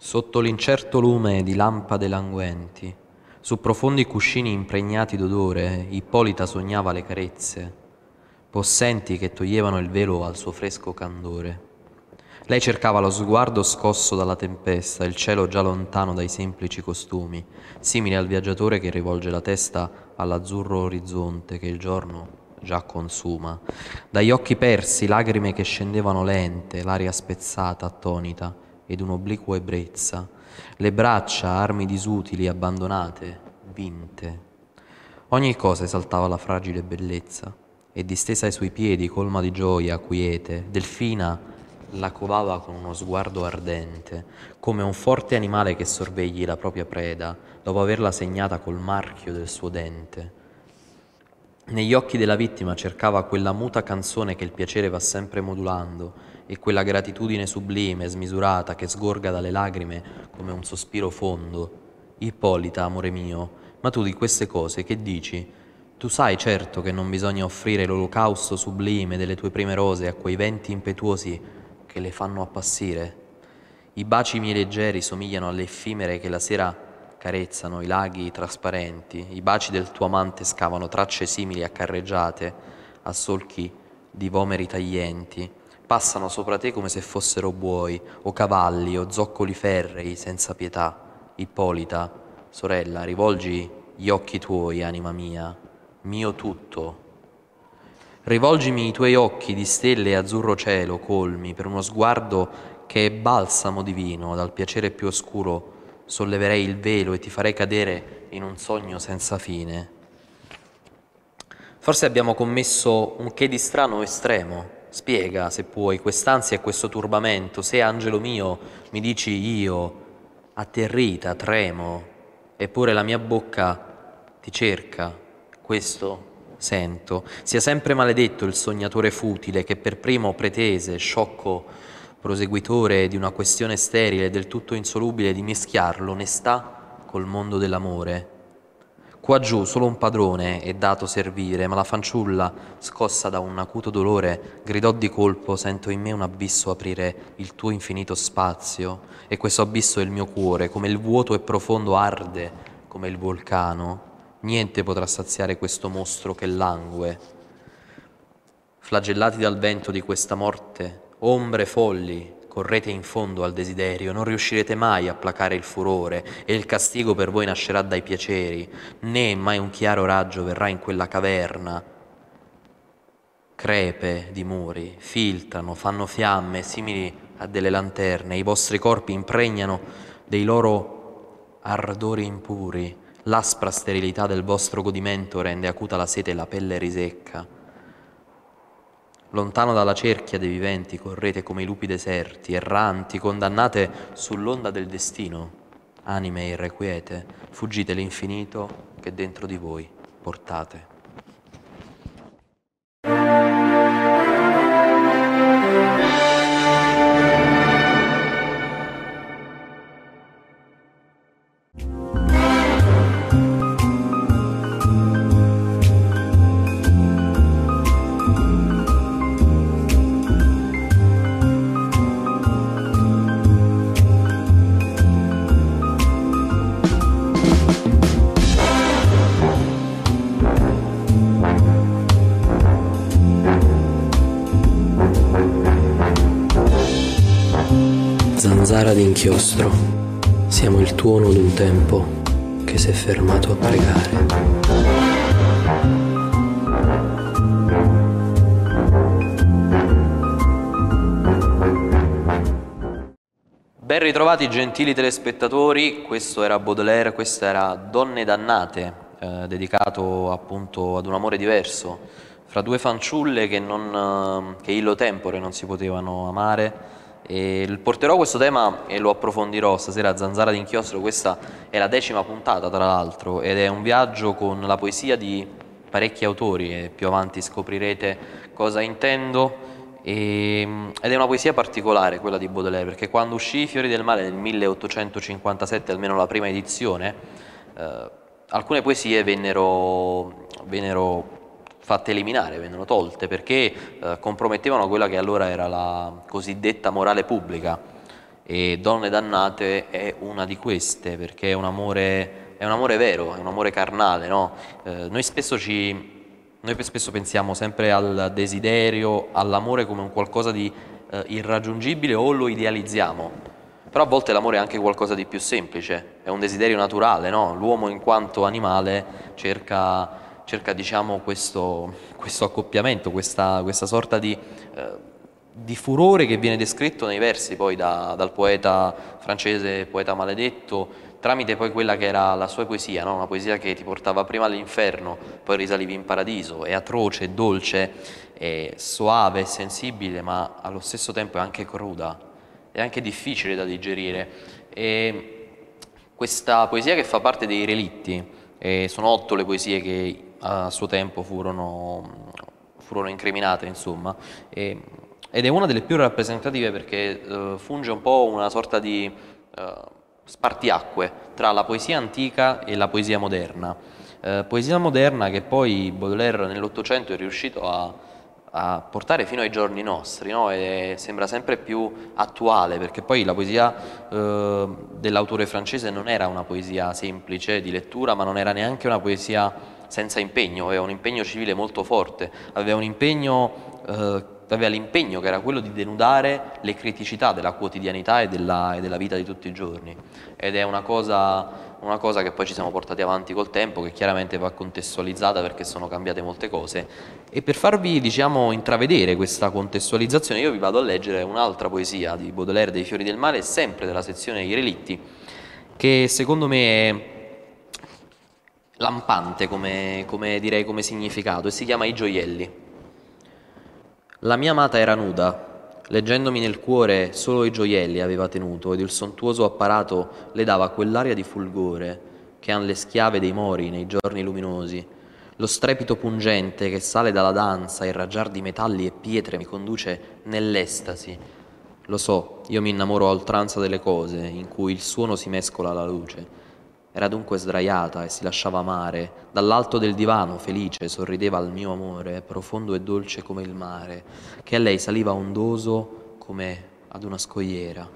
Sotto l'incerto lume di lampade languenti, su profondi cuscini impregnati d'odore, Ippolita sognava le carezze, possenti che toglievano il velo al suo fresco candore. Lei cercava lo sguardo scosso dalla tempesta, il cielo già lontano dai semplici costumi, simile al viaggiatore che rivolge la testa all'azzurro orizzonte che il giorno già consuma. Dagli occhi persi lagrime che scendevano lente, l'aria spezzata, attonita, ed un'obliqua ebbrezza, le braccia, armi disutili, abbandonate, vinte. Ogni cosa esaltava la fragile bellezza, e distesa ai suoi piedi, colma di gioia, quiete, Delfina la covava con uno sguardo ardente, come un forte animale che sorvegli la propria preda dopo averla segnata col marchio del suo dente. Negli occhi della vittima cercava quella muta canzone che il piacere va sempre modulando, e quella gratitudine sublime, smisurata, che sgorga dalle lagrime come un sospiro fondo. Ippolita, amore mio, ma tu di queste cose che dici? Tu sai certo che non bisogna offrire l'olocausto sublime delle tue prime rose a quei venti impetuosi che le fanno appassire. I baci miei leggeri somigliano alle effimere che la sera carezzano i laghi trasparenti, i baci del tuo amante scavano tracce simili a carreggiate, a solchi di vomeri taglienti, passano sopra te come se fossero buoi, o cavalli, o zoccoli ferrei, senza pietà. Ippolita, sorella, rivolgi gli occhi tuoi, anima mia, mio tutto. Rivolgimi i tuoi occhi di stelle e azzurro cielo, colmi, per uno sguardo che è balsamo divino, dal piacere più oscuro solleverei il velo e ti farei cadere in un sogno senza fine. Forse abbiamo commesso un che di strano estremo, Spiega, se puoi, quest'ansia e questo turbamento, se, angelo mio, mi dici io, atterrita, tremo, eppure la mia bocca ti cerca, questo sento. Sia sempre maledetto il sognatore futile che per primo pretese, sciocco proseguitore di una questione sterile del tutto insolubile di mischiarlo, ne sta col mondo dell'amore Qua giù solo un padrone è dato servire, ma la fanciulla, scossa da un acuto dolore, gridò di colpo, sento in me un abisso aprire il tuo infinito spazio, e questo abisso è il mio cuore, come il vuoto e profondo arde, come il vulcano. Niente potrà saziare questo mostro che langue. Flagellati dal vento di questa morte, ombre folli, correte in fondo al desiderio, non riuscirete mai a placare il furore e il castigo per voi nascerà dai piaceri, né mai un chiaro raggio verrà in quella caverna. Crepe di muri, filtrano, fanno fiamme simili a delle lanterne, i vostri corpi impregnano dei loro ardori impuri, l'aspra sterilità del vostro godimento rende acuta la sete e la pelle risecca Lontano dalla cerchia dei viventi correte come i lupi deserti, erranti, condannate sull'onda del destino. Anime irrequiete, fuggite l'infinito che dentro di voi portate. inchiostro, siamo il tuono d'un tempo che si è fermato a pregare. Ben ritrovati gentili telespettatori, questo era Baudelaire, questa era Donne dannate, eh, dedicato appunto ad un amore diverso, fra due fanciulle che, non, eh, che illo tempore non si potevano amare, e porterò questo tema e lo approfondirò stasera a Zanzara d'inchiostro, questa è la decima puntata tra l'altro ed è un viaggio con la poesia di parecchi autori e più avanti scoprirete cosa intendo e, mm, ed è una poesia particolare quella di Baudelaire perché quando uscì Fiori del Mare nel 1857, almeno la prima edizione, eh, alcune poesie vennero, vennero fatte eliminare, vengono tolte perché eh, compromettevano quella che allora era la cosiddetta morale pubblica e Donne dannate è una di queste perché è un amore, è un amore vero, è un amore carnale. No? Eh, noi, spesso ci, noi, spesso pensiamo sempre al desiderio, all'amore come un qualcosa di eh, irraggiungibile o lo idealizziamo. Però a volte l'amore è anche qualcosa di più semplice, è un desiderio naturale, no? L'uomo in quanto animale cerca cerca diciamo, questo, questo, accoppiamento, questa, questa sorta di, eh, di, furore che viene descritto nei versi poi da, dal poeta francese, poeta maledetto, tramite poi quella che era la sua poesia, no? una poesia che ti portava prima all'inferno, poi risalivi in paradiso, è atroce, è dolce, è soave, è sensibile, ma allo stesso tempo è anche cruda, è anche difficile da digerire. E questa poesia che fa parte dei relitti, sono otto le poesie che a suo tempo furono, furono incriminate, insomma, e, ed è una delle più rappresentative perché eh, funge un po' una sorta di eh, spartiacque tra la poesia antica e la poesia moderna. Eh, poesia moderna che poi Baudelaire nell'Ottocento è riuscito a, a portare fino ai giorni nostri no? e sembra sempre più attuale perché poi la poesia eh, dell'autore francese non era una poesia semplice di lettura ma non era neanche una poesia senza impegno, aveva un impegno civile molto forte, aveva eh, l'impegno eh, che era quello di denudare le criticità della quotidianità e della, e della vita di tutti i giorni ed è una cosa, una cosa, che poi ci siamo portati avanti col tempo che chiaramente va contestualizzata perché sono cambiate molte cose e per farvi diciamo intravedere questa contestualizzazione io vi vado a leggere un'altra poesia di Baudelaire dei Fiori del Mare sempre della sezione I Relitti che secondo me è lampante come, come, direi come significato e si chiama I gioielli. La mia amata era nuda, leggendomi nel cuore solo i gioielli aveva tenuto ed il sontuoso apparato le dava quell'aria di fulgore che han le schiave dei mori nei giorni luminosi. Lo strepito pungente che sale dalla danza e il raggiar di metalli e pietre mi conduce nell'estasi. Lo so, io mi innamoro a oltranza delle cose in cui il suono si mescola alla luce era dunque sdraiata e si lasciava amare. Dall'alto del divano, felice, sorrideva al mio amore, profondo e dolce come il mare, che a lei saliva ondoso come ad una scogliera.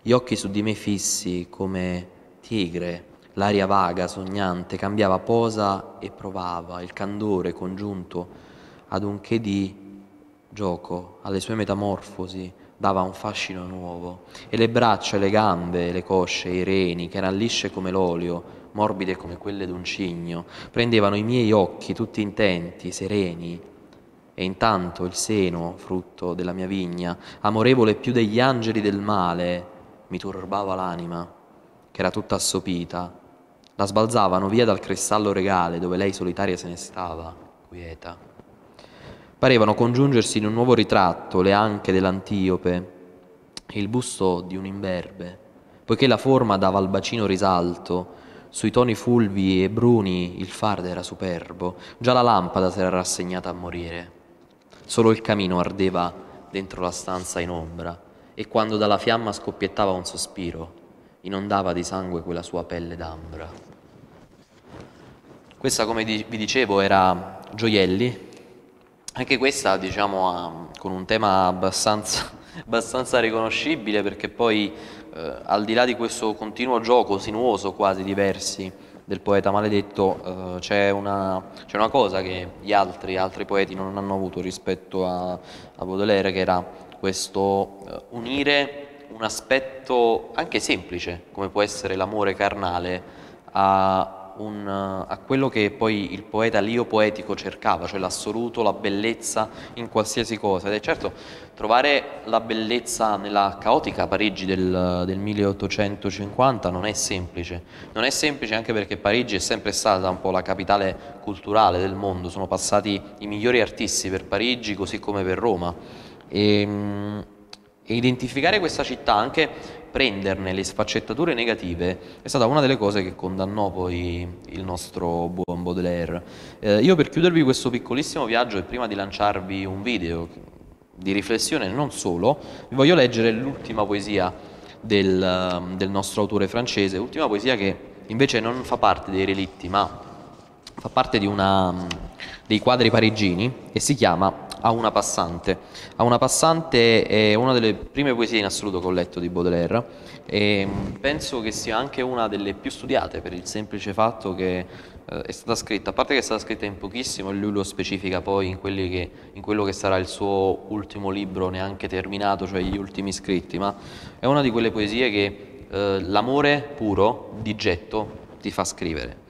Gli occhi su di me fissi come tigre, l'aria vaga, sognante, cambiava posa e provava il candore congiunto ad un che di gioco, alle sue metamorfosi, dava un fascino nuovo, e le braccia, le gambe, le cosce, i reni, che eran lisce come l'olio, morbide come quelle d'un cigno, prendevano i miei occhi tutti intenti, sereni, e intanto il seno, frutto della mia vigna, amorevole più degli angeli del male, mi turbava l'anima, che era tutta assopita. La sbalzavano via dal cristallo regale dove lei solitaria se ne stava, quieta parevano congiungersi in un nuovo ritratto le anche dell'antiope e il busto di un imberbe, poiché la forma dava al bacino risalto, sui toni fulvi e bruni il fardo era superbo, già la lampada s'era rassegnata a morire. Solo il camino ardeva dentro la stanza in ombra e quando dalla fiamma scoppiettava un sospiro, inondava di sangue quella sua pelle d'ambra. Questa, come vi dicevo, era Gioielli, anche questa diciamo ha, con un tema abbastanza, abbastanza riconoscibile perché poi eh, al di là di questo continuo gioco sinuoso quasi di versi del poeta maledetto eh, c'è, una, una, cosa che gli altri, altri, poeti non hanno avuto rispetto a, a Baudelaire che era questo eh, unire un aspetto anche semplice come può essere l'amore carnale a un, eh, a quello che poi il poeta, l'io poetico cercava, cioè l'assoluto, la bellezza in qualsiasi cosa. Ed è certo, trovare la bellezza nella caotica Parigi del, del 1850 non è semplice. Non è semplice anche perché Parigi è sempre stata un po' la capitale culturale del mondo, sono passati i migliori artisti per Parigi così come per Roma. E, ehm, e identificare questa città anche prenderne le sfaccettature negative è stata una delle cose che condannò poi il nostro buon Baudelaire. Eh, io per chiudervi questo piccolissimo viaggio e prima di lanciarvi un video di riflessione non solo, vi voglio leggere l'ultima poesia del, del nostro autore francese, ultima poesia che invece non fa parte dei relitti ma fa parte di una, dei quadri parigini e si chiama a una passante. A una passante è una delle prime poesie in assoluto che ho letto di Baudelaire e mm, penso che sia anche una delle più studiate per il semplice fatto che eh, è stata scritta, a parte che è stata scritta in pochissimo e lui lo specifica poi in, che, in quello che sarà il suo ultimo libro neanche terminato, cioè gli ultimi scritti, ma è una di quelle poesie che eh, l'amore puro di getto ti fa scrivere.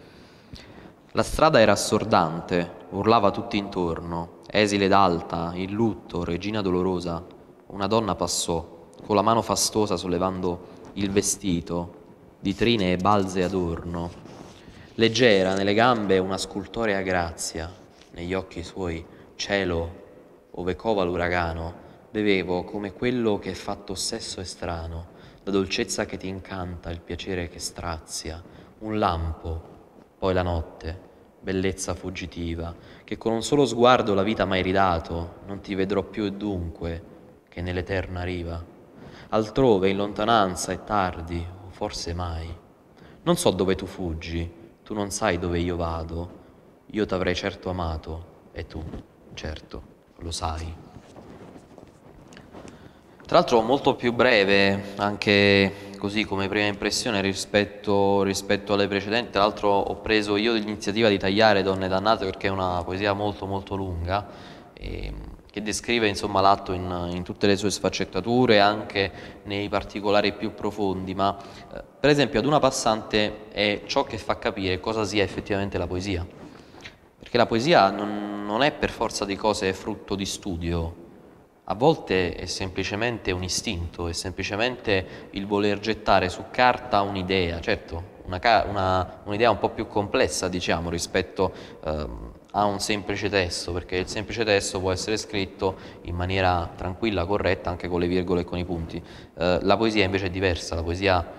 La strada era assordante, urlava tutti intorno, esile d'alta, in lutto, regina dolorosa, una donna passò, con la mano fastosa sollevando il vestito, di trine e balze adorno, leggera nelle gambe una scultorea grazia, negli occhi suoi cielo, ove cova l'uragano, bevevo come quello che è fatto sesso e strano, la dolcezza che ti incanta, il piacere che strazia, un lampo, poi la notte, bellezza fuggitiva, che con un solo sguardo la vita m'hai ridato, non ti vedrò più e dunque che nell'eterna riva. Altrove, in lontananza, è tardi, o forse mai. Non so dove tu fuggi, tu non sai dove io vado, io t'avrei certo amato, e tu, certo, lo sai. Tra l'altro molto più breve anche così come prima impressione rispetto, rispetto alle precedenti, tra l'altro ho preso io l'iniziativa di tagliare Donne Dannate perché è una poesia molto molto lunga e, ehm, che descrive l'atto in, in, tutte le sue sfaccettature, anche nei particolari più profondi, ma eh, per esempio ad una passante è ciò che fa capire cosa sia effettivamente la poesia, perché la poesia non, non è per forza di cose frutto di studio, a volte è semplicemente un istinto, è semplicemente il voler gettare su carta un'idea, certo, un'idea una, un, un po' più complessa, diciamo, rispetto ehm, a un semplice testo, perché il semplice testo può essere scritto in maniera tranquilla, corretta, anche con le virgole e con i punti. Eh, la poesia invece è diversa, la poesia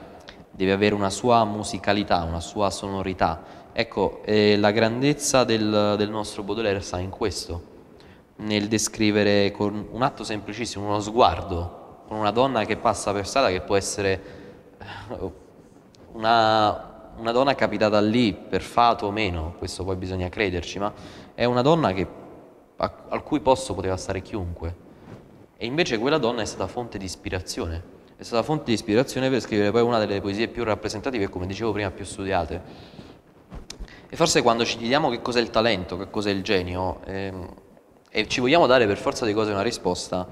deve avere una sua musicalità, una sua sonorità. Ecco, eh, la grandezza del, del nostro Baudelaire sta in questo, nel descrivere con un atto semplicissimo, uno sguardo, con una donna che passa per strada che può essere eh, una, una donna capitata lì per fato o meno, questo poi bisogna crederci, ma è una donna che, a, al cui posto poteva stare chiunque. E invece quella donna è stata fonte di ispirazione, è stata fonte di ispirazione per scrivere poi una delle poesie più rappresentative e come dicevo prima più studiate. E forse quando ci chiediamo che cos'è il talento, che cos'è il genio, ehm, e ci vogliamo dare per forza di cose una risposta,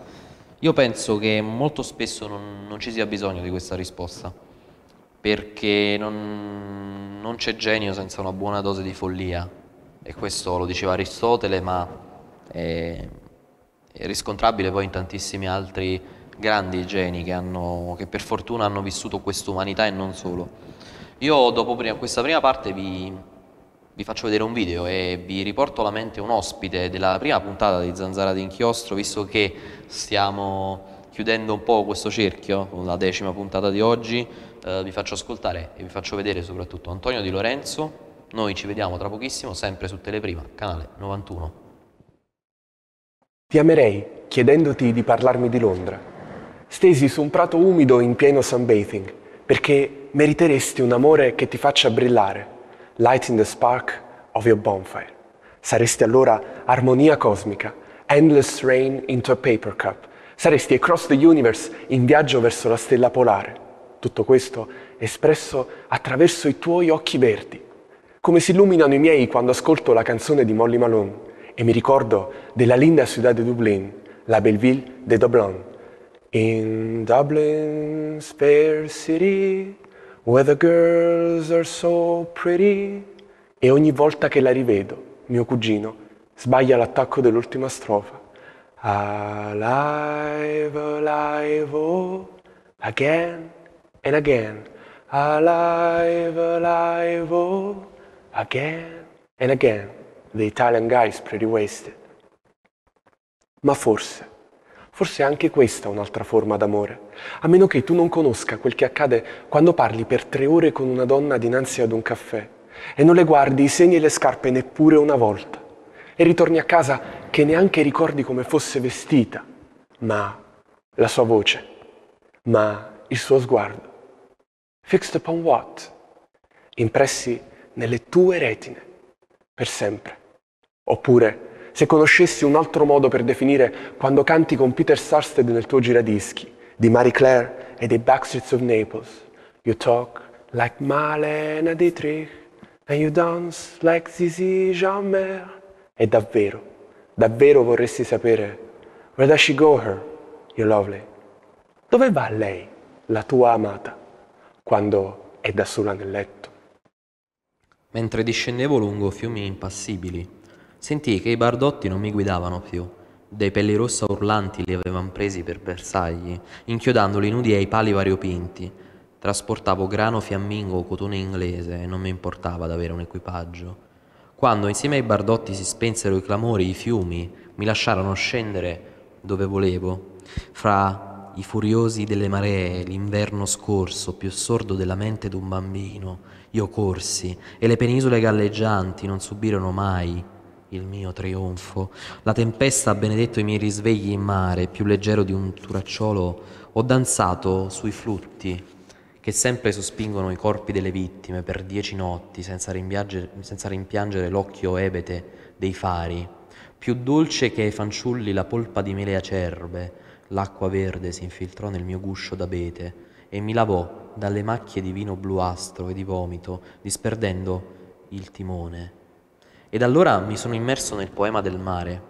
io penso che molto spesso non, non ci sia bisogno di questa risposta, perché non, non c'è genio senza una buona dose di follia, e questo lo diceva Aristotele, ma è, è riscontrabile poi in tantissimi altri grandi geni che, hanno, che per fortuna hanno vissuto quest'umanità e non solo. Io dopo prima, questa prima parte vi, vi faccio vedere un video e vi riporto alla mente un ospite della prima puntata di Zanzara d'Inchiostro, visto che stiamo chiudendo un po' questo cerchio, con la decima puntata di oggi, eh, vi faccio ascoltare e vi faccio vedere soprattutto Antonio Di Lorenzo. Noi ci vediamo tra pochissimo, sempre su Teleprima, canale 91. Ti amerei chiedendoti di parlarmi di Londra, stesi su un prato umido in pieno sunbathing, perché meriteresti un amore che ti faccia brillare lighting the spark of your bonfire. Saresti allora armonia cosmica, endless rain into a paper cup. Saresti across the universe in viaggio verso la stella polare. Tutto questo espresso attraverso i tuoi occhi verdi. Come si illuminano i miei quando ascolto la canzone di Molly Malone e mi ricordo della linda città di Dublin, la Belleville de Dublin. In Dublin's fair city, Where the girls are so pretty. E ogni volta che la rivedo, mio cugino sbaglia l'attacco dell'ultima strofa. Alive, alive, oh, again and again. Alive, alive, oh, again and again. The Italian guy is pretty wasted. Ma forse Forse anche questa è un'altra forma d'amore, a meno che tu non conosca quel che accade quando parli per tre ore con una donna dinanzi ad un caffè e non le guardi i segni e le scarpe neppure una volta e ritorni a casa che neanche ricordi come fosse vestita, ma la sua voce, ma il suo sguardo. Fixed upon what? Impressi nelle tue retine, per sempre. Oppure se conoscessi un altro modo per definire quando canti con Peter Sarsted nel tuo giradischi, di Marie Claire e dei Backstreets of Naples. You talk like Malena Dietrich and you dance like Zizi Jammer. E davvero, davvero vorresti sapere Where does she go her, you lovely? Dove va lei, la tua amata, quando è da sola nel letto? Mentre discendevo lungo fiumi impassibili, sentii che i bardotti non mi guidavano più. Dei pelli rossa urlanti li avevan presi per bersagli, inchiodandoli nudi ai pali variopinti. Trasportavo grano fiammingo o cotone inglese e non mi importava avere un equipaggio. Quando insieme ai bardotti si spensero i clamori, i fiumi mi lasciarono scendere dove volevo, fra i furiosi delle maree, l'inverno scorso, più sordo della mente d'un bambino, io corsi e le penisole galleggianti non subirono mai il mio trionfo. La tempesta ha benedetto i miei risvegli in mare, più leggero di un turacciolo. Ho danzato sui flutti che sempre sospingono i corpi delle vittime per dieci notti, senza, senza rimpiangere l'occhio ebete dei fari. Più dolce che ai fanciulli la polpa di mele acerbe, l'acqua verde si infiltrò nel mio guscio d'abete e mi lavò dalle macchie di vino bluastro e di vomito, disperdendo il timone ed allora mi sono immerso nel poema del mare,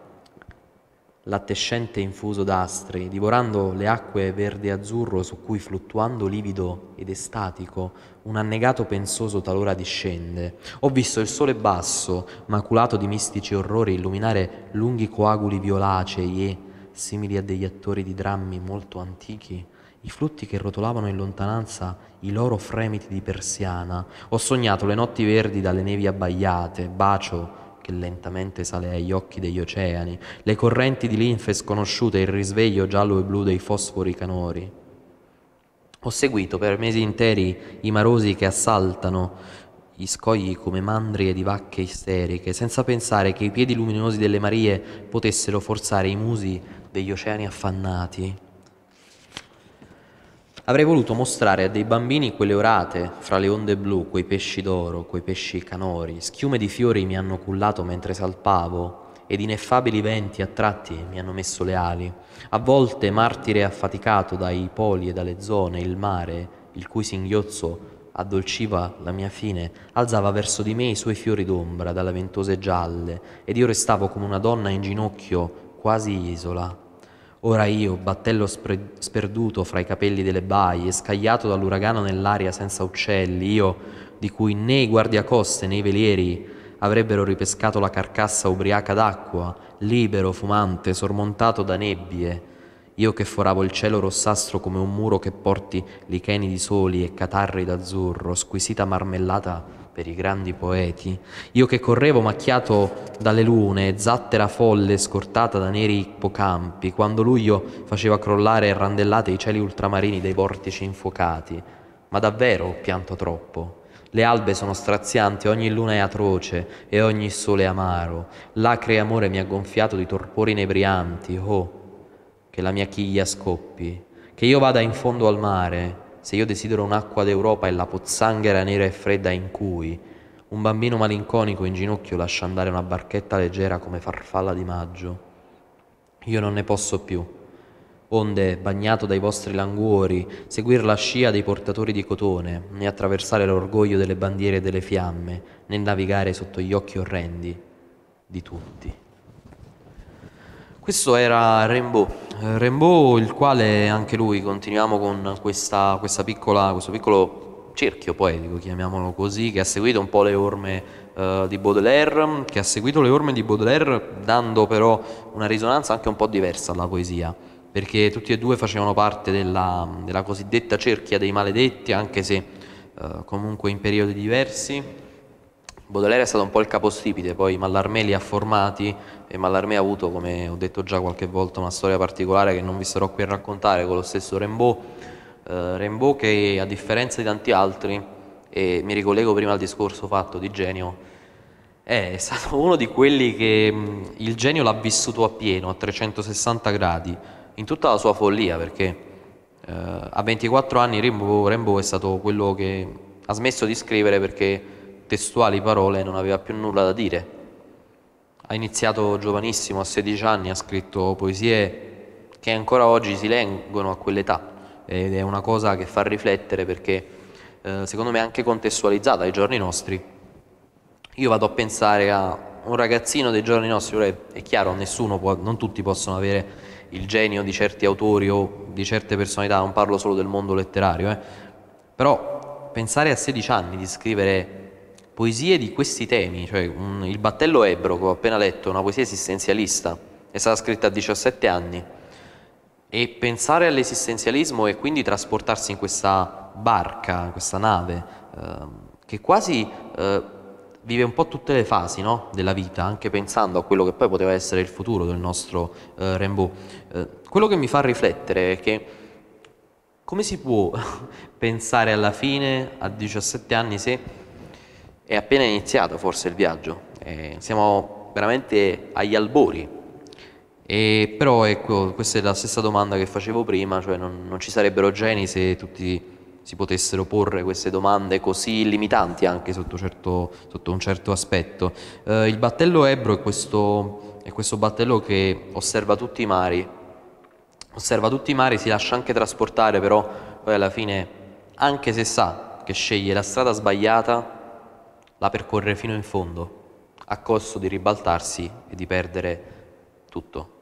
l'attescente infuso d'astri, divorando le acque verde-azzurro e su cui fluttuando livido ed estatico un annegato pensoso talora discende. Ho visto il sole basso, maculato di mistici orrori, illuminare lunghi coaguli violacei e, simili a degli attori di drammi molto antichi, i flutti che rotolavano in lontananza i loro fremiti di persiana. Ho sognato le notti verdi dalle nevi abbagliate, bacio che lentamente sale agli occhi degli oceani, le correnti di linfe sconosciute, il risveglio giallo e blu dei fosfori canori. Ho seguito per mesi interi i marosi che assaltano gli scogli come mandrie di vacche isteriche, senza pensare che i piedi luminosi delle Marie potessero forzare i musi degli oceani affannati. Avrei voluto mostrare a dei bambini quelle orate, fra le onde blu, quei pesci d'oro, quei pesci canori, schiume di fiori mi hanno cullato mentre salpavo, ed ineffabili venti a tratti mi hanno messo le ali. A volte, martire affaticato dai poli e dalle zone, il mare, il cui singhiozzo addolciva la mia fine, alzava verso di me i suoi fiori d'ombra dalle ventose gialle, ed io restavo come una donna in ginocchio, quasi isola, Ora io, battello spre- sperduto fra i capelli delle baie, scagliato dall'uragano nell'aria senza uccelli, io, di cui né i guardiacoste né i velieri avrebbero ripescato la carcassa ubriaca d'acqua, libero, fumante, sormontato da nebbie, io che foravo il cielo rossastro come un muro che porti licheni di soli e catarri d'azzurro, squisita marmellata per i grandi poeti, io che correvo macchiato dalle lune, zattera folle scortata da neri ippocampi, quando luglio faceva crollare e randellate i cieli ultramarini dei vortici infuocati. Ma davvero ho pianto troppo. Le albe sono strazianti, ogni luna è atroce e ogni sole amaro. L'acre amore mi ha gonfiato di torpori inebrianti. Oh, che la mia chiglia scoppi, che io vada in fondo al mare, se io desidero un'acqua d'Europa e la pozzanghera nera e fredda in cui un bambino malinconico in ginocchio lascia andare una barchetta leggera come farfalla di maggio, io non ne posso più. Onde, bagnato dai vostri languori, seguir la scia dei portatori di cotone, né attraversare l'orgoglio delle bandiere e delle fiamme, né navigare sotto gli occhi orrendi di tutti. Questo era Rainbow. Eh, Rainbow, il quale anche lui continuiamo con questa, questa piccola, questo piccolo cerchio poetico, chiamiamolo così, che ha seguito un po' le orme eh, di Baudelaire, che ha seguito le orme di Baudelaire dando però una risonanza anche un po' diversa alla poesia perché tutti e due facevano parte della, della cosiddetta cerchia dei maledetti, anche se eh, comunque in periodi diversi, Baudelaire è stato un po' il capostipite, poi Mallarmé li ha formati e Mallarmé ha avuto, come ho detto già qualche volta, una storia particolare che non vi starò qui a raccontare con lo stesso Rimbaud. Eh, Rimbaud che a differenza di tanti altri, e mi ricollego prima al discorso fatto di genio, è stato uno di quelli che mh, mm, il genio l'ha vissuto a pieno, a 360 gradi, in tutta la sua follia, perché eh, a 24 anni Rimbaud, Rimbaud è stato quello che ha smesso di scrivere perché testuali parole non aveva più nulla da dire. Ha iniziato giovanissimo, a 16 anni, ha scritto poesie che ancora oggi si leggono a quell'età ed è una cosa che fa riflettere perché eh, secondo me è anche contestualizzata ai giorni nostri. Io vado a pensare a un ragazzino dei giorni nostri, ora è chiaro, nessuno può, non tutti possono avere il genio di certi autori o di certe personalità, non parlo solo del mondo letterario, eh. però pensare a 16 anni di scrivere poesie di questi temi, cioè il battello ebro che ho appena letto, una poesia esistenzialista, è stata scritta a 17 anni e pensare all'esistenzialismo e quindi trasportarsi in questa barca, in questa nave, eh, che quasi eh, vive un po' tutte le fasi no? della vita, anche pensando a quello che poi poteva essere il futuro del nostro eh, Rimbaud. Eh, quello che mi fa riflettere è che come si può pensare alla fine, a 17 anni, se è appena iniziato forse il viaggio, eh, siamo veramente agli albori. E però ecco, questa è la stessa domanda che facevo prima, cioè non, non ci sarebbero geni se tutti si potessero porre queste domande così limitanti anche sotto, certo, sotto un certo aspetto. Eh, il battello Ebro è questo, è questo battello che osserva tutti i mari, osserva tutti i mari, si lascia anche trasportare però poi alla fine, anche se sa che sceglie la strada sbagliata, la percorre fino in fondo, a costo di ribaltarsi e di perdere tutto.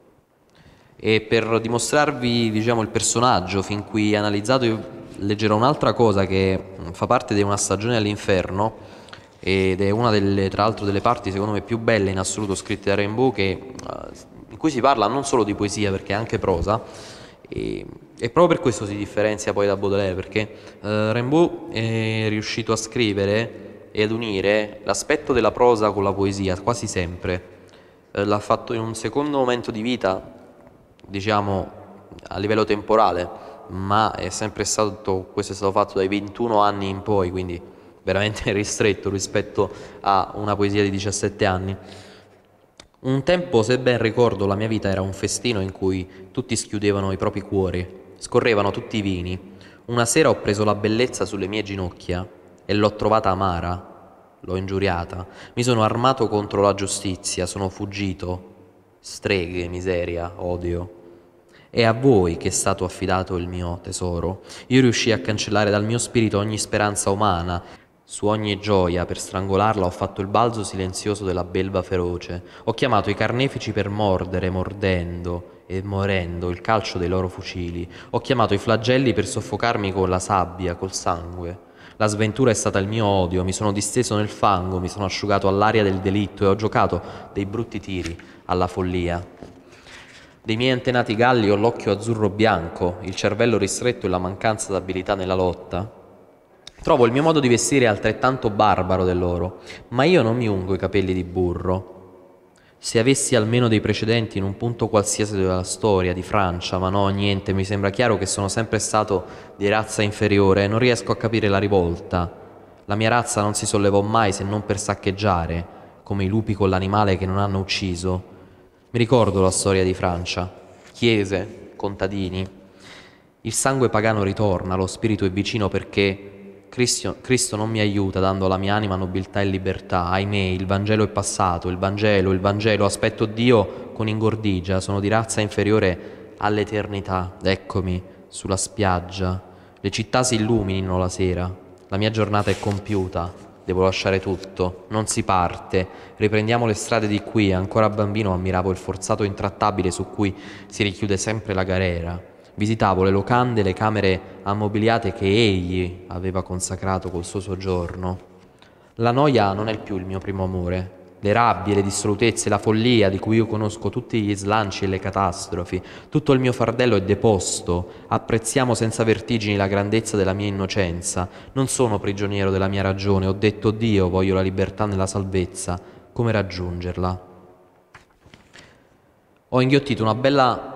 E per dimostrarvi diciamo, il personaggio fin qui analizzato, io leggerò un'altra cosa che fa parte di una stagione all'inferno ed è una delle, tra l'altro, delle parti secondo me più belle in assoluto scritte da Rainbow che, eh, in cui si parla non solo di poesia perché anche prosa e, e proprio per questo si differenzia poi da Baudelaire perché eh, Rainbow è riuscito a scrivere e ad unire l'aspetto della prosa con la poesia, quasi sempre. Eh, l'ha fatto in un secondo momento di vita, diciamo a livello temporale, ma è sempre stato, questo è stato fatto dai 21 anni in poi, quindi veramente ristretto rispetto a una poesia di 17 anni. Un tempo, se ben ricordo, la mia vita era un festino in cui tutti schiudevano i propri cuori, scorrevano tutti i vini. Una sera ho preso la bellezza sulle mie ginocchia e l'ho trovata amara, l'ho ingiuriata, mi sono armato contro la giustizia, sono fuggito, streghe, miseria, odio. È a voi che è stato affidato il mio tesoro. Io riuscii a cancellare dal mio spirito ogni speranza umana. Su ogni gioia, per strangolarla, ho fatto il balzo silenzioso della belva feroce. Ho chiamato i carnefici per mordere, mordendo e morendo il calcio dei loro fucili. Ho chiamato i flagelli per soffocarmi con la sabbia, col sangue. La sventura è stata il mio odio, mi sono disteso nel fango, mi sono asciugato all'aria del delitto e ho giocato dei brutti tiri alla follia. Dei miei antenati galli ho l'occhio azzurro-bianco, il cervello ristretto e la mancanza d'abilità nella lotta. Trovo il mio modo di vestire altrettanto barbaro del loro, ma io non mi ungo i capelli di burro, se avessi almeno dei precedenti in un punto qualsiasi della storia di Francia, ma no, niente, mi sembra chiaro che sono sempre stato di razza inferiore e non riesco a capire la rivolta. La mia razza non si sollevò mai se non per saccheggiare, come i lupi con l'animale che non hanno ucciso. Mi ricordo la storia di Francia. Chiese, contadini. Il sangue pagano ritorna, lo spirito è vicino perché Cristo, Cristo, non mi aiuta dando la mia anima nobiltà e libertà, ahimè, il Vangelo è passato, il Vangelo, il Vangelo, aspetto Dio con ingordigia, sono di razza inferiore all'eternità, eccomi sulla spiaggia, le città si illuminino la sera, la mia giornata è compiuta, devo lasciare tutto, non si parte, riprendiamo le strade di qui, ancora bambino ammiravo il forzato intrattabile su cui si richiude sempre la galera, visitavo le locande, le camere ammobiliate che egli aveva consacrato col suo soggiorno. La noia non è più il mio primo amore. Le rabbie, le dissolutezze, la follia di cui io conosco tutti gli slanci e le catastrofi, tutto il mio fardello è deposto, apprezziamo senza vertigini la grandezza della mia innocenza, non sono prigioniero della mia ragione, ho detto Dio, voglio la libertà nella salvezza, come raggiungerla? Ho inghiottito una bella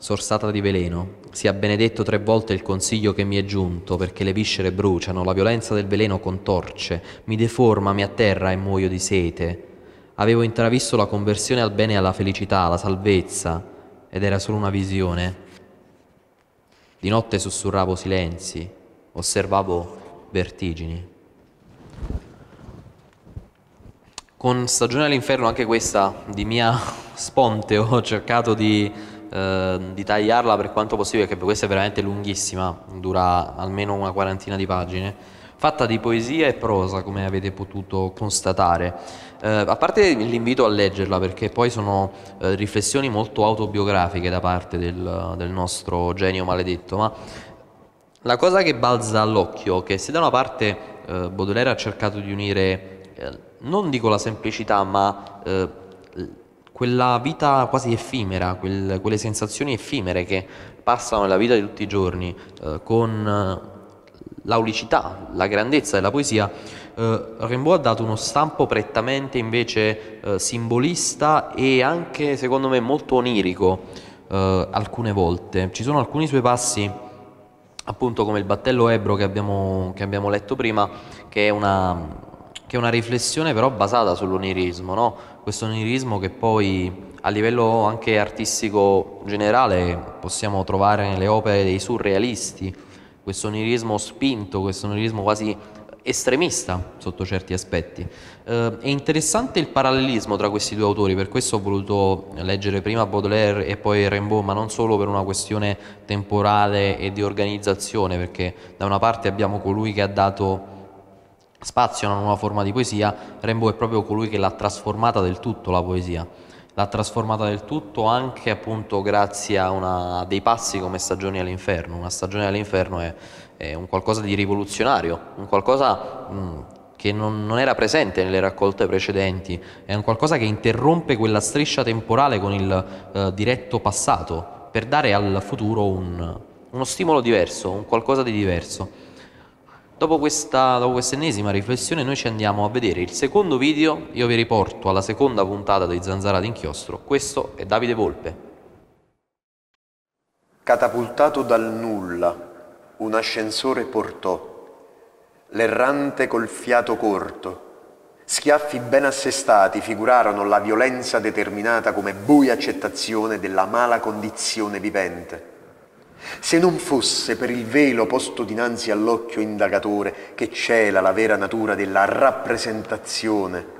sorsata di veleno. Sia benedetto tre volte il consiglio che mi è giunto, perché le viscere bruciano, la violenza del veleno contorce, mi deforma, mi atterra e muoio di sete. Avevo intravisto la conversione al bene e alla felicità, alla salvezza, ed era solo una visione. Di notte sussurravo silenzi, osservavo vertigini. Con Stagione all'inferno, anche questa di mia sponte, ho cercato di Ehm, di tagliarla per quanto possibile, perché questa è veramente lunghissima, dura almeno una quarantina di pagine, fatta di poesia e prosa, come avete potuto constatare. Eh, a parte l'invito a leggerla, perché poi sono eh, riflessioni molto autobiografiche da parte del, del nostro genio maledetto, ma la cosa che balza all'occhio è che se da una parte eh, Baudelaire ha cercato di unire, eh, non dico la semplicità, ma eh, quella vita quasi effimera, quel, quelle sensazioni effimere che passano nella vita di tutti i giorni eh, con eh, l'aulicità, la grandezza della poesia, eh, Rimbaud ha dato uno stampo prettamente invece eh, simbolista e anche secondo me molto onirico eh, alcune volte. Ci sono alcuni suoi passi appunto come il battello ebro che abbiamo, che abbiamo letto prima, che è una, che è una riflessione però basata sull'onirismo, no? questo onirismo che poi a livello anche artistico generale possiamo trovare nelle opere dei surrealisti, questo onirismo spinto, questo onirismo quasi estremista sotto certi aspetti. Eh, è interessante il parallelismo tra questi due autori, per questo ho voluto leggere prima Baudelaire e poi Rimbaud, ma non solo per una questione temporale e di organizzazione, perché da una parte abbiamo colui che ha dato Spazio a una nuova forma di poesia, Rimbaud è proprio colui che l'ha trasformata del tutto la poesia. L'ha trasformata del tutto anche appunto grazie a, una, dei passi come Stagioni all'inferno. Una stagione all'inferno è, è un qualcosa di rivoluzionario, un qualcosa mh, mm, che non, non, era presente nelle raccolte precedenti, è un qualcosa che interrompe quella striscia temporale con il eh, diretto passato per dare al futuro un, uno stimolo diverso, un qualcosa di diverso. Dopo questa, dopo quest'ennesima riflessione noi ci andiamo a vedere il secondo video, io vi riporto alla seconda puntata di Zanzara d'inchiostro, questo è Davide Volpe. Catapultato dal nulla, un ascensore portò, l'errante col fiato corto, schiaffi ben assestati figurarono la violenza determinata come buia accettazione della mala condizione vivente se non fosse per il velo posto dinanzi all'occhio indagatore che cela la vera natura della rappresentazione,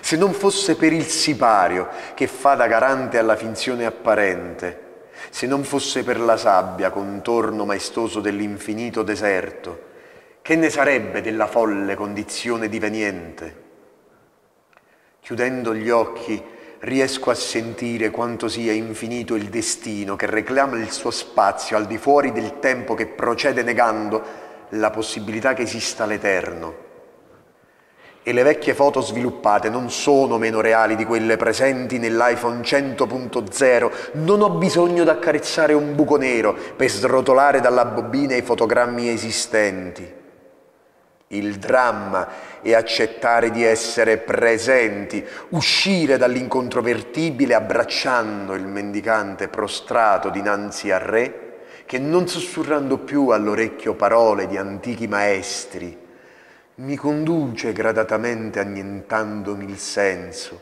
se non fosse per il sipario che fa da garante alla finzione apparente, se non fosse per la sabbia contorno maestoso dell'infinito deserto, che ne sarebbe della folle condizione diveniente? Chiudendo gli occhi, riesco a sentire quanto sia infinito il destino che reclama il suo spazio al di fuori del tempo che procede negando la possibilità che esista l'eterno. E le vecchie foto sviluppate non sono meno reali di quelle presenti nell'iPhone 100.0. Non ho bisogno d'accarezzare un buco nero per srotolare dalla bobina i fotogrammi esistenti il dramma è accettare di essere presenti, uscire dall'incontrovertibile abbracciando il mendicante prostrato dinanzi al re, che non sussurrando più all'orecchio parole di antichi maestri, mi conduce gradatamente annientandomi il senso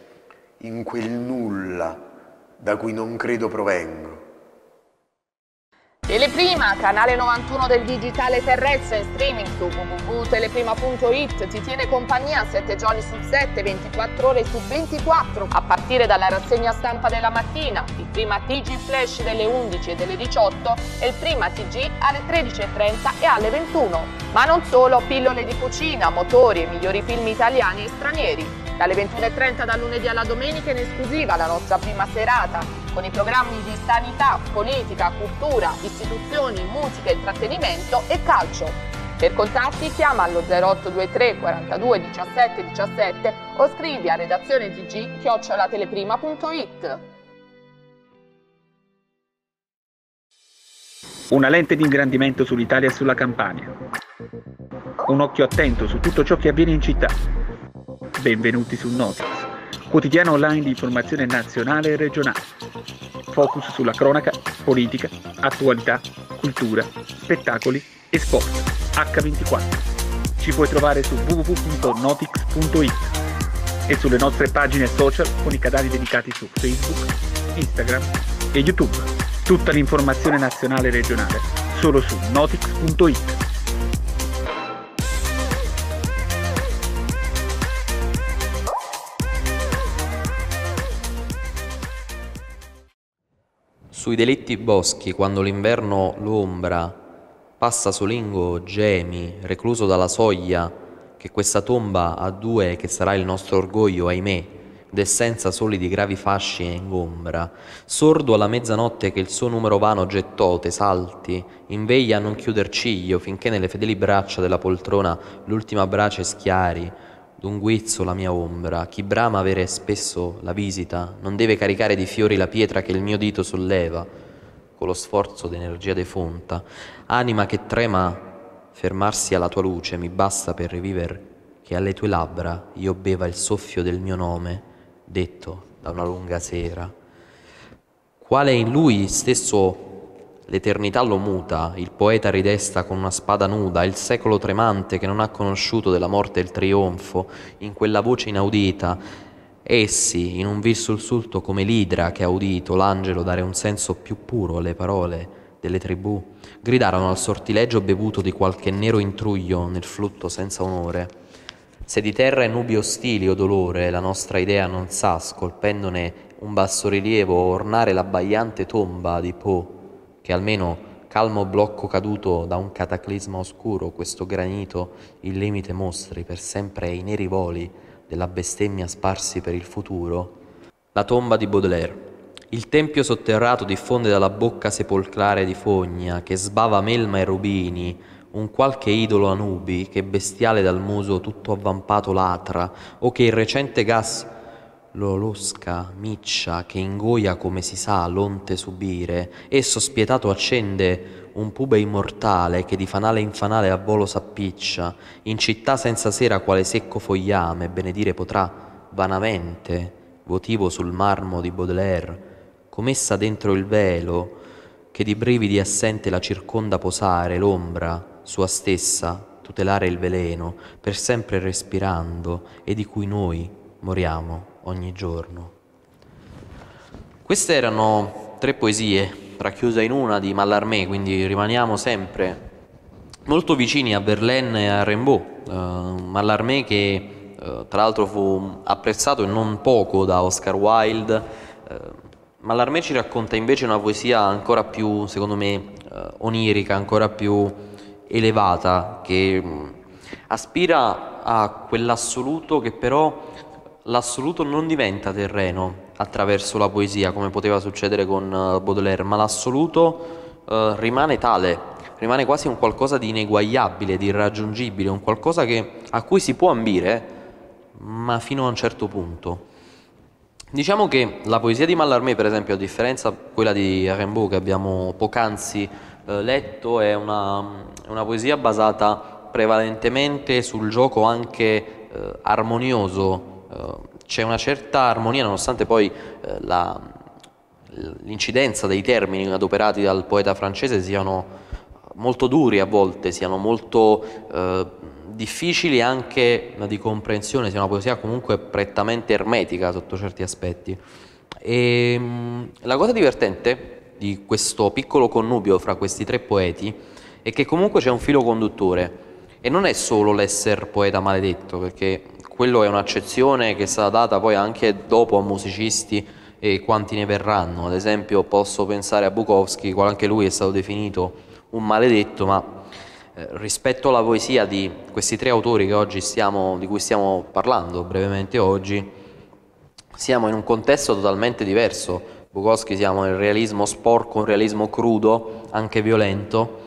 in quel nulla da cui non credo provengo. Teleprima, canale 91 del digitale terrestre in streaming su www.teleprima.it ti tiene compagnia 7 giorni su 7, 24 ore su 24 a partire dalla rassegna stampa della mattina, il prima TG Flash delle 11 e delle 18 e il prima TG alle 13.30 e alle 21. Ma non solo, pillole di cucina, motori e migliori film italiani e stranieri. Dalle 21.30 dal lunedì alla domenica in esclusiva la nostra prima serata con i programmi di sanità, fonetica, cultura, istituzioni, musica, intrattenimento e calcio. Per contatti chiama allo 0823 42 17 17 o scrivi a redazione tg chiocciolateleprima.it. Una lente di ingrandimento sull'Italia e sulla Campania. Un occhio attento su tutto ciò che avviene in città. Benvenuti su Noti quotidiano online di informazione nazionale e regionale. Focus sulla cronaca, politica, attualità, cultura, spettacoli e sport. H24. Ci puoi trovare su www.notix.it e sulle nostre pagine social con i canali dedicati su Facebook, Instagram e YouTube. Tutta l'informazione nazionale e regionale solo su notix.it. Sui delitti boschi, quando l'inverno l'ombra passa solingo, gemi, recluso dalla soglia, che questa tomba ha due che sarà il nostro orgoglio, ahimè, d'essenza soli di gravi fasci e ingombra. Sordo alla mezzanotte che il suo numero vano gettò, te salti, in veglia a non chiuder ciglio, finché nelle fedeli braccia della poltrona l'ultima brace schiari, d'un guizzo la mia ombra, chi brama avere spesso la visita, non deve caricare di fiori la pietra che il mio dito solleva, con lo sforzo d'energia defunta, anima che trema, fermarsi alla tua luce mi basta per rivivere che alle tue labbra io beva il soffio del mio nome, detto da una lunga sera. Quale in lui stesso L'eternità lo muta, il poeta ridesta con una spada nuda, il secolo tremante che non ha conosciuto della morte il trionfo, in quella voce inaudita. Essi, in un vil sussulto come l'idra che ha udito l'angelo dare un senso più puro alle parole delle tribù, gridarono al sortileggio bevuto di qualche nero intruglio nel flutto senza onore. Se di terra e nubi ostili o dolore la nostra idea non sa, scolpendone un bassorilievo, ornare l'abbagliante tomba di Po', che almeno calmo blocco caduto da un cataclisma oscuro, questo granito il limite mostri per sempre i neri voli della bestemmia sparsi per il futuro. La tomba di Baudelaire. Il tempio sotterrato diffonde dalla bocca sepolcrare di fogna, che sbava melma e rubini, un qualche idolo Anubi che bestiale dal muso tutto avvampato latra, o che il recente gas L'olosca miccia che ingoia come si sa l'onte subire, esso spietato accende un pube immortale che di fanale in fanale a volo s'appiccia, in città senza sera quale secco fogliame benedire potrà vanamente, votivo sul marmo di Baudelaire, com'essa dentro il velo che di brividi assente la circonda posare l'ombra sua stessa, tutelare il veleno, per sempre respirando e di cui noi moriamo ogni giorno. Queste erano tre poesie racchiuse in una di Mallarmé, quindi rimaniamo sempre molto vicini a Verlaine e a Rimbaud. Uh, Mallarmé che uh, tra l'altro fu apprezzato e non poco da Oscar Wilde. Uh, Mallarmé ci racconta invece una poesia ancora più, secondo me, onirica, ancora più elevata, che mm, aspira a quell'assoluto che però l'assoluto non diventa terreno attraverso la poesia come poteva succedere con eh, Baudelaire, ma l'assoluto eh, rimane tale, rimane quasi un qualcosa di ineguagliabile, di irraggiungibile, un qualcosa che, a cui si può ambire, ma fino a un certo punto. Diciamo che la poesia di Mallarmé, per esempio, a differenza di quella di Rimbaud che abbiamo poc'anzi eh, letto, è una, una, poesia basata prevalentemente sul gioco anche eh, armonioso eh, c'è una certa armonia, nonostante poi eh, la, l'incidenza dei termini adoperati dal poeta francese siano molto duri a volte, siano molto eh, difficili anche di comprensione, sia una poesia comunque prettamente ermetica sotto certi aspetti. E, ehm, la cosa divertente di questo piccolo connubio fra questi tre poeti è che comunque c'è un filo conduttore e non è solo l'essere poeta maledetto, perché quello è un'accezione che è stata data poi anche dopo a musicisti e quanti ne verranno. Ad esempio posso pensare a Bukowski, quale anche lui è stato definito un maledetto, ma eh, rispetto alla poesia di questi tre autori stiamo, di cui stiamo parlando brevemente oggi, siamo in un contesto totalmente diverso. Bukowski siamo nel realismo sporco, un realismo crudo, anche violento.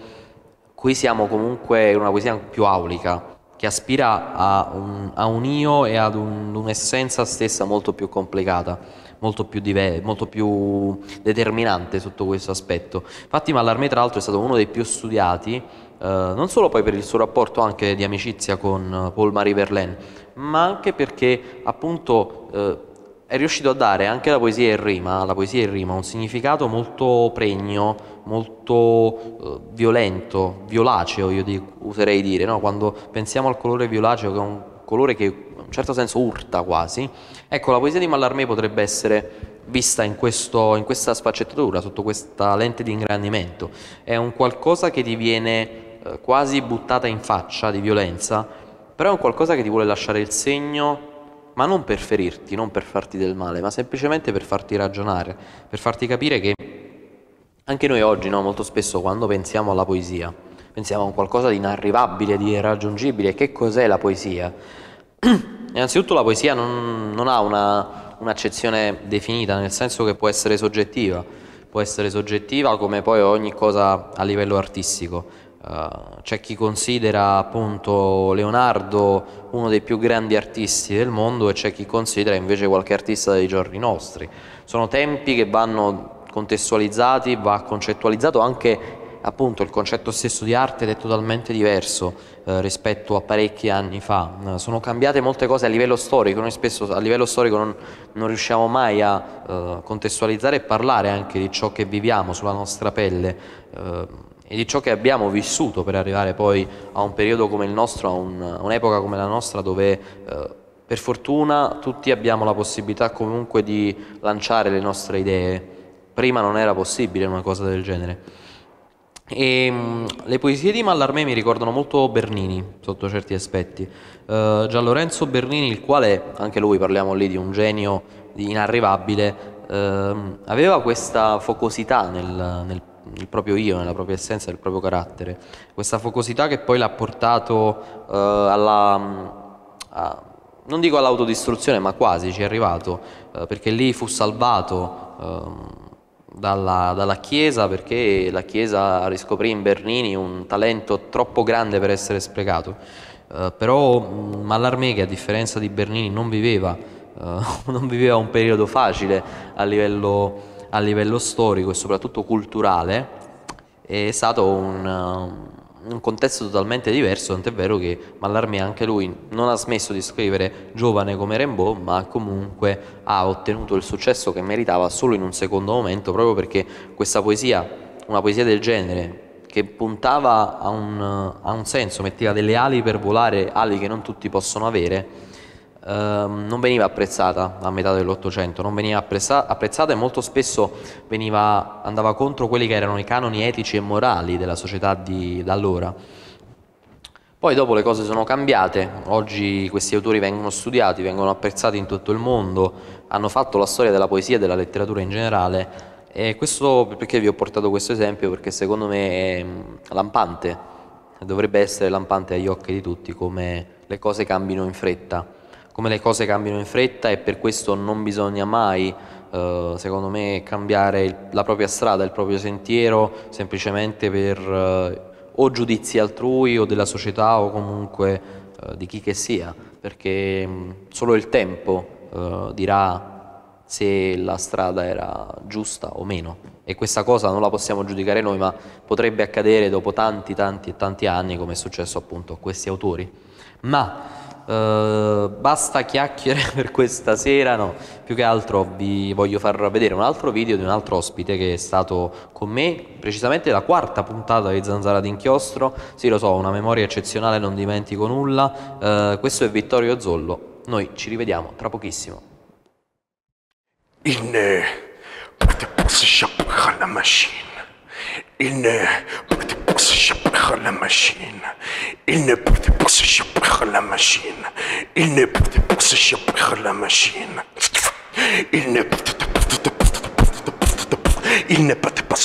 Qui siamo comunque in una poesia più aulica, che aspira a un, a un io e ad un, un'essenza stessa molto più complicata, molto più, dive- molto più determinante sotto questo aspetto. Infatti Mallarmé tra l'altro è stato uno dei più studiati, eh, non solo poi per il suo rapporto anche di amicizia con eh, Paul Marie Verlaine, ma anche perché appunto eh, è riuscito a dare anche alla poesia in rima, alla poesia in rima un significato molto pregno, molto eh, violento, violaceo io di, userei dire, no? quando pensiamo al colore violaceo che è un colore che in un certo senso urta quasi, ecco la poesia di Mallarmé potrebbe essere vista in, questo, in questa sfaccettatura, sotto questa lente di ingrandimento, è un qualcosa che ti viene eh, quasi buttata in faccia di violenza, però è un qualcosa che ti vuole lasciare il segno ma non per ferirti, non per farti del male, ma semplicemente per farti ragionare, per farti capire che anche noi oggi, no, molto spesso quando pensiamo alla poesia, pensiamo a qualcosa di inarrivabile, di irraggiungibile, che cos'è la poesia? Innanzitutto la poesia non, non ha una, un'accezione definita, nel senso che può essere soggettiva, può essere soggettiva come poi ogni cosa a livello artistico, eh, c'è chi considera appunto Leonardo uno dei più grandi artisti del mondo e c'è chi considera invece qualche artista dei giorni nostri. Sono tempi che vanno contestualizzati, va concettualizzato anche appunto il concetto stesso di arte ed è totalmente diverso eh, rispetto a parecchi anni fa. Eh, sono cambiate molte cose a livello storico, noi spesso a livello storico non, non riusciamo mai a eh, contestualizzare e parlare anche di ciò che viviamo sulla nostra pelle. Eh, e di ciò che abbiamo vissuto per arrivare poi a un periodo come il nostro, a, un, a un'epoca come la nostra dove eh, per fortuna tutti abbiamo la possibilità comunque di lanciare le nostre idee. Prima non era possibile una cosa del genere. E, ehm, le poesie di Mallarmé mi ricordano molto Bernini sotto certi aspetti. Uh, Gian Lorenzo Bernini, il quale, anche lui parliamo lì di un genio inarrivabile, uh, aveva questa focosità nel, nel il proprio io, nella propria essenza, nel proprio carattere. Questa focosità che poi l'ha portato eh, alla, a, non dico all'autodistruzione, ma quasi ci è arrivato, eh, perché lì fu salvato. Ehm, dalla, dalla, Chiesa perché la Chiesa riscoprì in Bernini un talento troppo grande per essere sprecato. Uh, però mm, Mallarmé, che a differenza di Bernini non viveva, uh, non viveva un periodo facile a livello a livello storico e soprattutto culturale è stato un, um, un contesto totalmente diverso, tant'è vero che Mallarmé anche lui non ha smesso di scrivere giovane come Rimbaud, ma comunque ha ottenuto il successo che meritava solo in un secondo momento, proprio perché questa poesia, una poesia del genere, che puntava a un, a un senso, metteva delle ali per volare, ali che non tutti possono avere, Ehm, non veniva apprezzata a metà dell'Ottocento, non veniva apprezzata e molto spesso veniva, andava contro quelli che erano i canoni etici e morali della società di, allora. Poi dopo le cose sono cambiate, oggi questi autori vengono studiati, vengono apprezzati in tutto il mondo, hanno fatto la storia della poesia e della letteratura in generale e questo perché vi ho portato questo esempio perché secondo me è mm, lampante, dovrebbe essere lampante agli occhi di tutti come le cose cambino in fretta come le cose cambiano in fretta e per questo non bisogna mai, eh, secondo me, cambiare il, la propria strada, il proprio sentiero, semplicemente per eh, o giudizi altrui o della società o comunque eh, di chi che sia, perché mh, mm, solo il tempo eh, dirà se la strada era giusta o meno. E questa cosa non la possiamo giudicare noi, ma potrebbe accadere dopo tanti, tanti e tanti anni, come è successo appunto a questi autori. Ma eh, basta chiacchiere per questa sera, no, più che altro vi voglio far vedere un altro video di un altro ospite che è stato con me, precisamente la quarta puntata di Zanzara d'Inchiostro, sì lo so, una memoria eccezionale, non dimentico nulla, uh, questo è Vittorio Zollo, noi ci rivediamo tra pochissimo. In the machine. In the chiper la machine. Il ne peut se chiper la machine. Il ne peut se chiper la machine. Il ne peut Il Asir,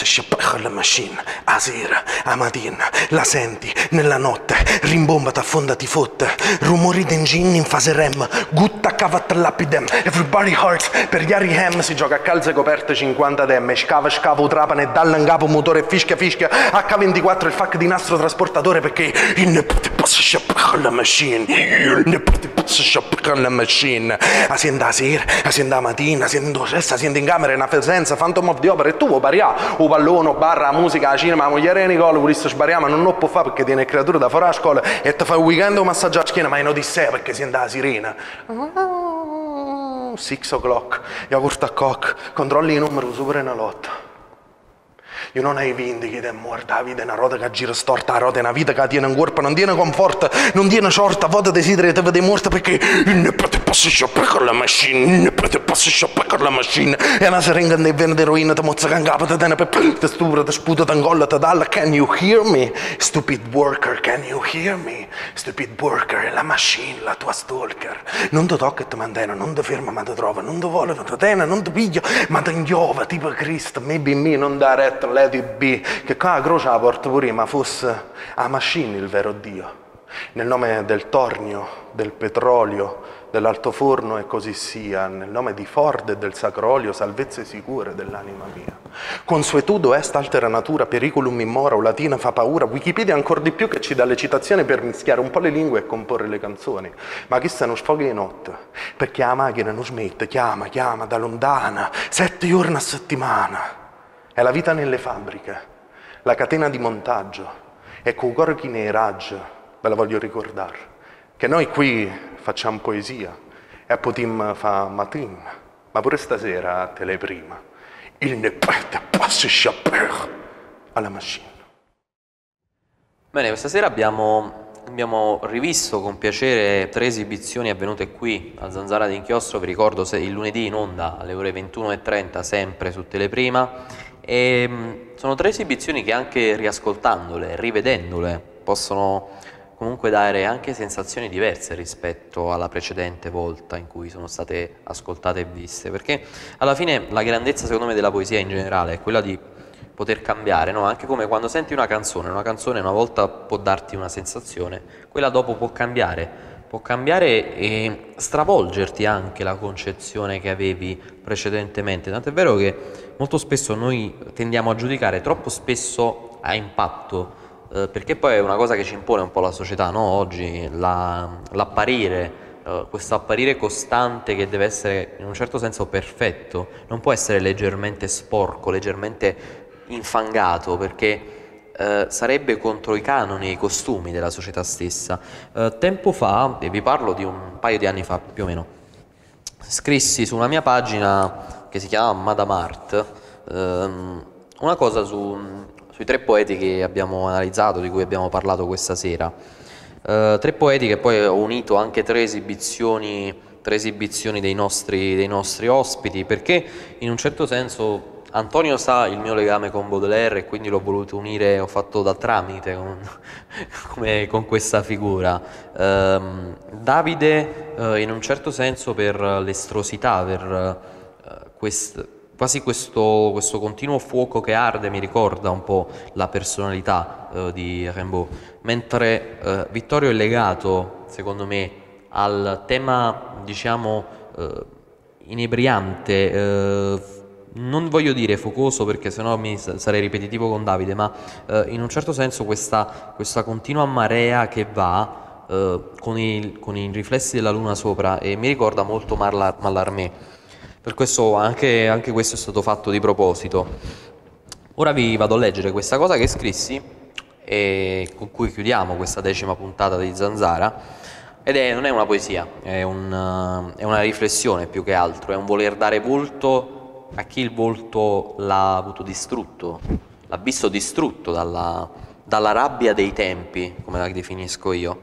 Amadin, la machine. A a sera, mattina, la senti nella notte, rimbombata, affondati fotte, rumori d'engin in fase REM, gutta cavat lapidem, everybody hurts, per gli Hem si gioca a calze coperte 50 dem, scava scava, trapane, dallan capo motore, fischia fischia, H24 il fac di nastro trasportatore perché il in la machine, Il la machine, a sera, azienda Asir, azienda Amadin, azienda Ocessa, azienda in camera, in affesenza, Phantom of the Opera e tu suo parià, o pallone, barra, musica, cinema, mogliere Nicole, questo sbariamo, non lo può fare perché tiene creatura da fuori a scuola e ti fa un weekend un massaggio a schiena, ma è un'odissea perché si è andata a sirena. 6 o'clock, yogurt a cock, controlli i numeri, super una lotta. Io non hai vinto che è morta, la vita è una roda che gira storta, la roda è una vita che tiene un corpo, non tiene conforto, non tiene sorta, vota desidera che te vede morta perché non potete passi sopra con la macchina, non potete passi sopra con la macchina, e una seringa ne viene d'eroina, ti mozza con capo, ti tiene per ti stupra, ti sputa, ti ingolla, ti dalla, can you hear me? Stupid worker, can you hear me? Stupid worker, è la macchina, la tua stalker, non ti tocca e ti mandano, non ti ferma ma ti trova, non ti vuole, ti tena, non ti piglia, ma ti ingiova, tipo Cristo, maybe me, non dà retta, non l'è di che qua la croce la porto pure, ma fosse a mascini il vero Dio, nel nome del tornio, del petrolio, dell'altoforno e così sia, nel nome di Ford e del sacro olio, salvezze sicure dell'anima mia. Consuetudo est altera natura, periculum immora, o latina fa paura, Wikipedia ancora di più che ci dà le citazioni per mischiare un po' le lingue e comporre le canzoni. Ma se non sfoghi di notte, perché la macchina non smette, chiama, chiama da lontana, sette giorni a settimana. È la vita nelle fabbriche, la catena di montaggio. È Kugorki Neiraj, ve la voglio ricordare, che noi qui facciamo poesia, e a Putin fa matin, ma pure stasera a teleprima. Il ne pète pas se chaper alla machine. Bene, questa sera abbiamo abbiamo rivisto con piacere tre esibizioni avvenute qui a Zanzara d'Inchiostro, vi ricordo se il lunedì in onda alle ore 21.30 sempre su Teleprima e ehm, sono tre esibizioni che anche riascoltandole, rivedendole, possono comunque dare anche sensazioni diverse rispetto alla precedente volta in cui sono state ascoltate e viste, perché alla fine la grandezza secondo me della poesia in generale è quella di poter cambiare, no? anche come quando senti una canzone, una canzone una volta può darti una sensazione, quella dopo può cambiare, può cambiare e stravolgerti anche la concezione che avevi precedentemente, tant'è vero che molto spesso noi tendiamo a giudicare troppo spesso a impatto, eh, perché poi è una cosa che ci impone un po' la società, no? Oggi la, l'apparire, eh, questo apparire costante che deve essere in un certo senso perfetto, non può essere leggermente sporco, leggermente infangato, perché... Eh, sarebbe contro i canoni e i costumi della società stessa. Eh, tempo fa, e vi parlo di un paio di anni fa più o meno, scrissi su una mia pagina che si chiama Madame Art, ehm, una cosa su, sui tre poeti che abbiamo analizzato, di cui abbiamo parlato questa sera. Eh, tre poeti che poi ho unito anche tre esibizioni, tre esibizioni dei, nostri, dei nostri ospiti, perché in un certo senso Antonio sa il mio legame con Baudelaire e quindi l'ho voluto unire, ho fatto da tramite con, come, con questa figura. Um, Davide uh, in un certo senso per l'estrosità, per quest, quasi questo, questo, continuo fuoco che arde mi ricorda un po' la personalità eh, di Rimbaud, mentre eh, Vittorio è legato, secondo me, al tema, diciamo, eh, inebriante, eh, non voglio dire focoso perché sennò mi sarei ripetitivo con Davide, ma eh, in un certo senso questa, questa continua marea che va eh, con, il, con, i riflessi della luna sopra e mi ricorda molto Mallarmé. Per questo anche, anche questo è stato fatto di proposito. Ora vi vado a leggere questa cosa che scrissi e con cui chiudiamo questa decima puntata di Zanzara. Ed è, non è una poesia, è, un, è, una riflessione più che altro, è un voler dare volto a chi il volto l'ha avuto distrutto, l'ha visto distrutto dalla, dalla rabbia dei tempi, come la definisco io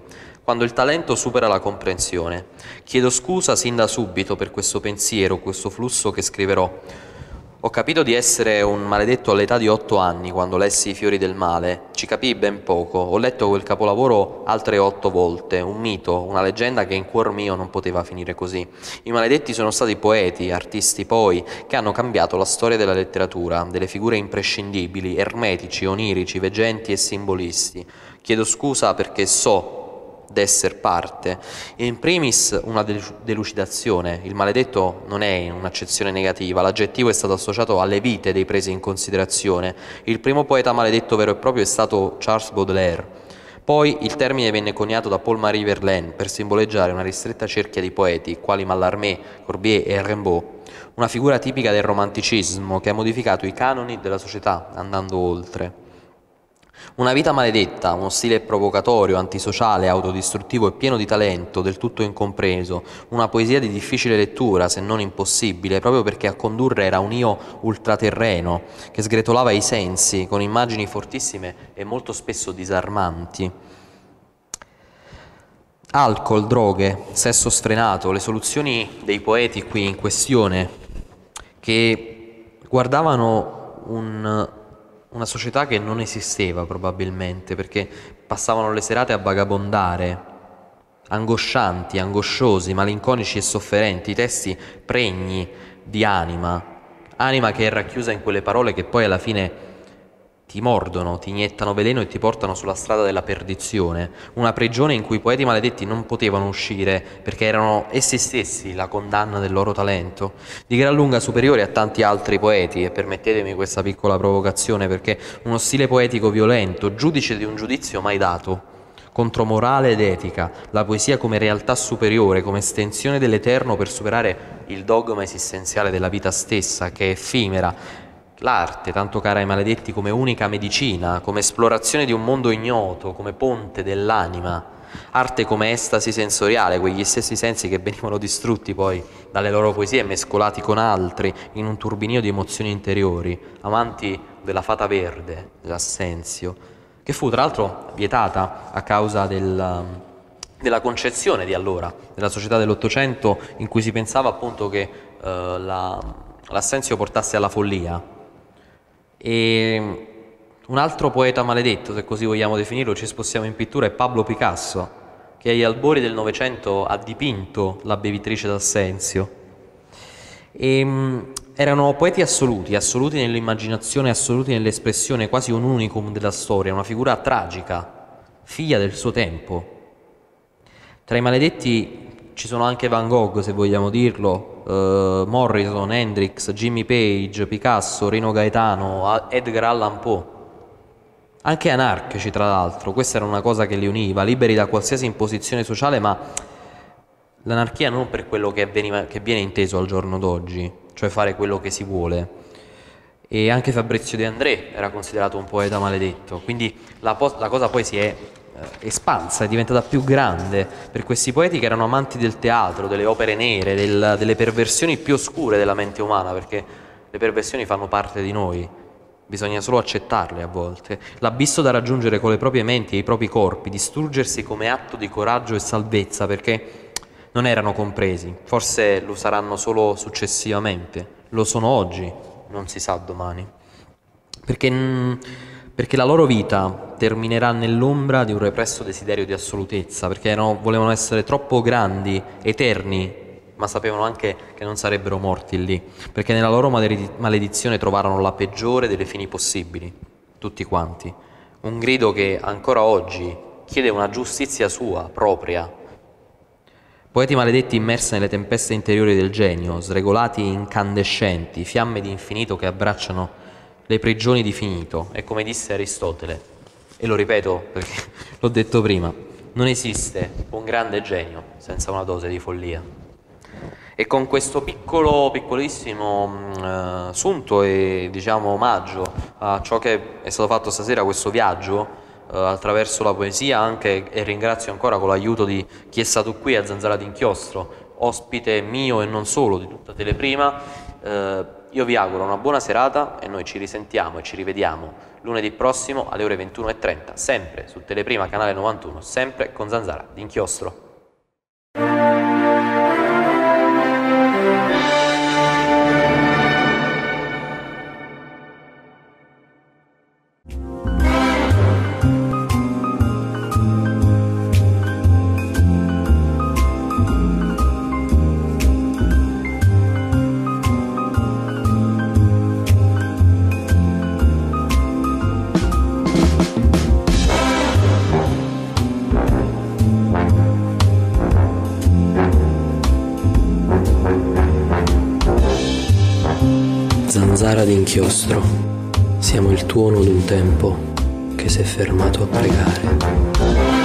quando il talento supera la comprensione. Chiedo scusa sin da subito per questo pensiero, questo flusso che scriverò. Ho capito di essere un maledetto all'età di otto anni quando lessi I fiori del male, ci capii ben poco, ho letto quel capolavoro altre otto volte, un mito, una leggenda che in cuor mio non poteva finire così. I maledetti sono stati poeti, artisti poi, che hanno cambiato la storia della letteratura, delle figure imprescindibili, ermetici, onirici, veggenti e simbolisti. Chiedo scusa perché so d'essere parte. In primis una delucidazione, il maledetto non è un'accezione negativa, l'aggettivo è stato associato alle vite dei presi in considerazione. Il primo poeta maledetto vero e proprio è stato Charles Baudelaire. Poi il termine venne coniato da Paul-Marie Verlaine per simboleggiare una ristretta cerchia di poeti, quali Mallarmé, Corbier e Rimbaud, una figura tipica del romanticismo che ha modificato i canoni della società andando oltre. Una vita maledetta, uno stile provocatorio, antisociale, autodistruttivo e pieno di talento, del tutto incompreso, una poesia di difficile lettura, se non impossibile, proprio perché a condurre era un io ultraterreno, che sgretolava i sensi, con immagini fortissime e molto spesso disarmanti. Alcol, droghe, sesso sfrenato, le soluzioni dei poeti qui in questione, che guardavano un una società che non esisteva probabilmente, perché passavano le serate a vagabondare, angoscianti, angosciosi, malinconici e sofferenti, i testi pregni di anima, anima che è racchiusa in quelle parole che poi alla fine ti mordono, ti iniettano veleno e ti portano sulla strada della perdizione, una prigione in cui i poeti maledetti non potevano uscire perché erano essi stessi la condanna del loro talento, di gran lunga superiore a tanti altri poeti, e permettetemi questa piccola provocazione perché uno stile poetico violento, giudice di un giudizio mai dato. Contro morale ed etica, la poesia come realtà superiore, come estensione dell'eterno per superare il dogma esistenziale della vita stessa, che è effimera L'arte, tanto cara ai maledetti come unica medicina, come esplorazione di un mondo ignoto, come ponte dell'anima, arte come estasi sensoriale, quegli stessi sensi che venivano distrutti poi dalle loro poesie e mescolati con altri in un turbinio di emozioni interiori, amanti della fata verde, l'assenzio, che fu tra l'altro vietata a causa del, ehm, della concezione di allora, della società dell'Ottocento in cui si pensava appunto che eh, la, l'assenzio portasse alla follia, e mm, un altro poeta maledetto, se così vogliamo definirlo, ci spostiamo in pittura, è Pablo Picasso, che agli albori del Novecento ha dipinto la bevitrice d'Assenzio. E, mm, erano poeti assoluti, assoluti nell'immaginazione, assoluti nell'espressione, quasi un unicum della storia, una figura tragica, figlia del suo tempo. Tra i maledetti ci sono anche Van Gogh, se vogliamo dirlo, eh, Morrison, Hendrix, Jimmy Page, Picasso, Rino Gaetano, Edgar Allan Poe. Anche anarchici, tra l'altro, questa era una cosa che li univa, liberi da qualsiasi imposizione sociale, ma l'anarchia non per quello che, veniva, che viene inteso al giorno d'oggi, cioè fare quello che si vuole. E anche Fabrizio De André era considerato un poeta maledetto, quindi la, la cosa poi si è eh, espansa, è diventata più grande per questi poeti che erano amanti del teatro, delle opere nere, del, delle perversioni più oscure della mente umana, perché le perversioni fanno parte di noi, bisogna solo accettarle a volte. L'abisso da raggiungere con le proprie menti e i propri corpi, distruggersi come atto di coraggio e salvezza, perché non erano compresi, forse lo saranno solo successivamente, lo sono oggi, non si sa domani. Perché... Mh, perché la loro vita terminerà nell'ombra di un represso desiderio di assolutezza, perché no, volevano essere troppo grandi, eterni, ma sapevano anche che non sarebbero morti lì, perché nella loro maledizione trovarono la peggiore delle fini possibili, tutti quanti. Un grido che ancora oggi chiede una giustizia sua, propria. Poeti maledetti immersi nelle tempeste interiori del genio, sregolati incandescenti, fiamme di infinito che abbracciano le prigioni di finito. È come disse Aristotele, e lo ripeto perché l'ho detto prima, non esiste un grande genio senza una dose di follia. E con questo piccolo, piccolissimo mm, eh, sunto e diciamo omaggio a ciò che è stato fatto stasera, questo viaggio, eh, attraverso la poesia anche e ringrazio ancora con l'aiuto di chi è stato qui a Zanzara d'Inchiostro, ospite mio e non solo di tutta Teleprima. Eh, io vi auguro una buona serata e noi ci risentiamo e ci rivediamo lunedì prossimo alle ore 21.30, sempre su Teleprima Canale 91, sempre con Zanzara d'inchiostro. inchiostro, siamo il tuono d'un tempo che si è fermato a pregare.